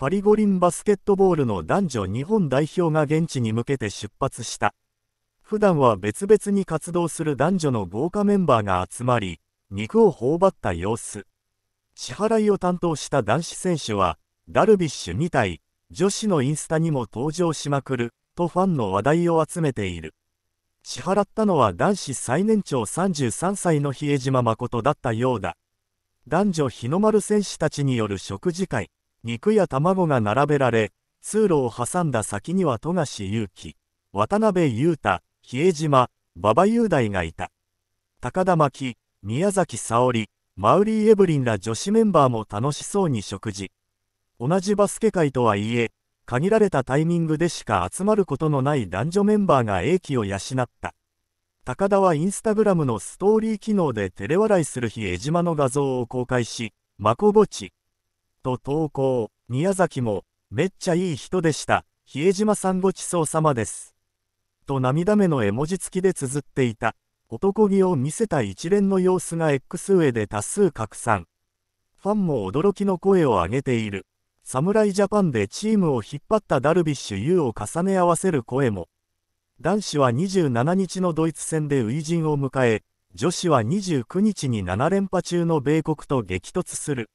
パリ五輪バスケットボールの男女日本代表が現地に向けて出発した。普段は別々に活動する男女の豪華メンバーが集まり、肉を頬張った様子。支払いを担当した男子選手は、ダルビッシュ2体、女子のインスタにも登場しまくる、とファンの話題を集めている。支払ったのは男子最年長33歳の比江島誠だったようだ。男女日の丸選手たちによる食事会。肉や卵が並べられ、通路を挟んだ先には富樫勇樹、渡辺裕太、比江島、馬場雄大がいた。高田巻、宮崎沙織、マウリー・エブリンら女子メンバーも楽しそうに食事。同じバスケ界とはいえ、限られたタイミングでしか集まることのない男女メンバーが英気を養った。高田はインスタグラムのストーリー機能で照れ笑いする日江島の画像を公開し、マコボチ、と投稿、宮崎も、めっちゃいい人でした、比江島さんごちそうさまです。と涙目の絵文字付きで綴っていた、男気を見せた一連の様子が X 上で多数拡散。ファンも驚きの声を上げている。侍ジャパンでチームを引っ張ったダルビッシュ有を重ね合わせる声も。男子は27日のドイツ戦で初陣を迎え、女子は29日に7連覇中の米国と激突する。